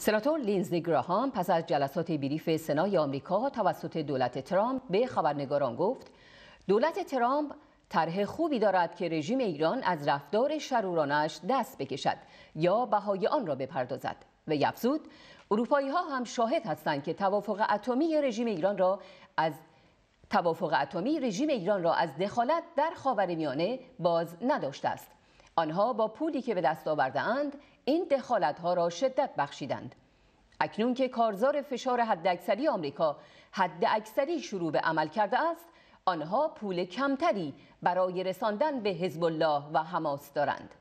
سناتور لینزلی گراهام پس از جلسات بریف سنای آمریکا توسط دولت ترامپ به خبرنگاران گفت دولت ترامپ طرح خوبی دارد که رژیم ایران از رفتار شرورانش دست بکشد یا بهای آن را بپردازد و یفزود اروپایی ها هم شاهد هستند که توافق اتمی رژیم ایران را از توافق اتمی رژیم ایران را از دخالت در خاورمیانه باز نداشته است آنها با پولی که به دست آورده اند این دخالت ها را شدت بخشیدند اکنون که کارزار فشار حداکثری آمریکا اکثری شروع به عمل کرده است آنها پول کمتری برای رساندن به حزب الله و حماس دارند